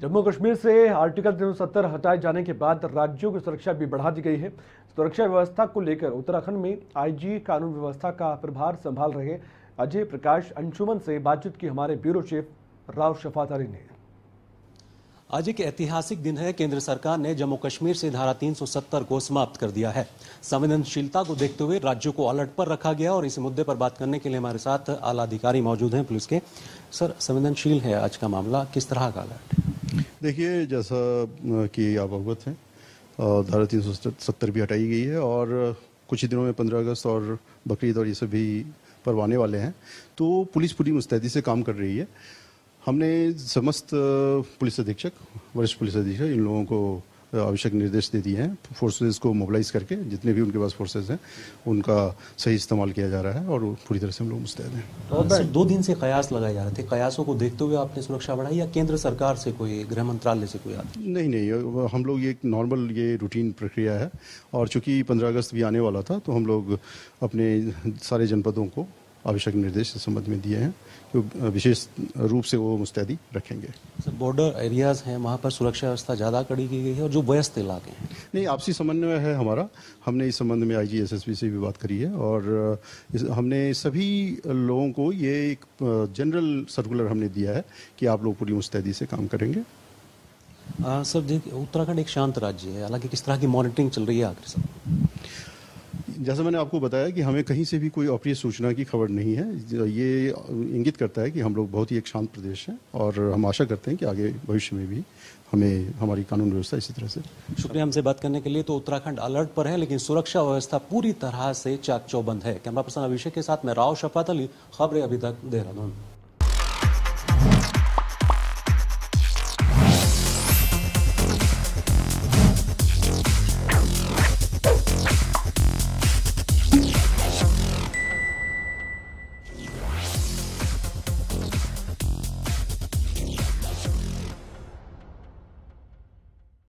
जम्मू कश्मीर से आर्टिकल तीन हटाए जाने के बाद राज्यों की सुरक्षा भी बढ़ा दी गई है सुरक्षा व्यवस्था को लेकर उत्तराखंड में आईजी कानून व्यवस्था का प्रभार संभाल रहे अजय प्रकाश अंशुमन से बातचीत की हमारे ब्यूरो चीफ राव शफातारी ने आज एक ऐतिहासिक दिन है केंद्र सरकार ने जम्मू कश्मीर से धारा 370 को समाप्त कर दिया है संवेदनशीलता को देखते हुए राज्यों को अलर्ट पर रखा गया और इस मुद्दे पर बात करने के लिए हमारे साथ आला अधिकारी मौजूद हैं पुलिस के सर संवेदनशील है आज का मामला किस तरह का अलर्ट देखिए जैसा कि आप अवगत हैं धारा तीन सौ सत्तर भी हटाई गई है और कुछ ही दिनों में पंद्रह अगस्त और बकरीद और ये सब भी परवाने वाले हैं तो पुलिस पूरी मुस्तैदी से काम कर रही है हमने समस्त पुलिस अधीक्षक वरिष्ठ पुलिस अधीक्षक इन लोगों को आवश्यक निर्देश दे दिए हैं फोर्सेज को मोबिलाइज करके जितने भी उनके पास फोर्सेज हैं उनका सही इस्तेमाल किया जा रहा है और पूरी तरह से हम लोग मुस्तैद हैं तो दो दिन से कयास लगाए जा रहे थे कयासों को देखते हुए आपने सुरक्षा बढ़ाई या केंद्र सरकार से कोई गृह मंत्रालय से कोई नहीं नहीं हम लोग ये एक नॉर्मल ये रूटीन प्रक्रिया है और चूँकि पंद्रह अगस्त भी आने वाला था तो हम लोग अपने सारे जनपदों को आवश्यक निर्देश इस संबंध में दिए हैं कि तो विशेष रूप से वो मुस्तैदी रखेंगे सर बॉर्डर एरियाज हैं वहाँ पर सुरक्षा व्यवस्था ज़्यादा कड़ी की गई है और जो व्यस्त इलाके हैं नहीं आपसी समन्वय है हमारा हमने इस संबंध में आई जी से भी बात करी है और इस, हमने सभी लोगों को ये एक जनरल सर्कुलर हमने दिया है कि आप लोग पूरी मुस्तैदी से काम करेंगे आ, सर जी उत्तराखंड एक शांत राज्य है हालांकि किस तरह की मॉनिटरिंग चल रही है आखिर सर जैसा मैंने आपको बताया कि हमें कहीं से भी कोई अप्रिय सूचना की खबर नहीं है ये इंगित करता है कि हम लोग बहुत ही एक शांत प्रदेश हैं और हम आशा करते हैं कि आगे भविष्य में भी हमें हमारी कानून व्यवस्था इसी तरह से शुक्रिया हमसे बात करने के लिए तो उत्तराखंड अलर्ट पर है लेकिन सुरक्षा व्यवस्था पूरी तरह से चाक चौबंद है कैमरा पर्सन अभिषेक के साथ मैं राव शफात अली खबरें अभी तक देहरादून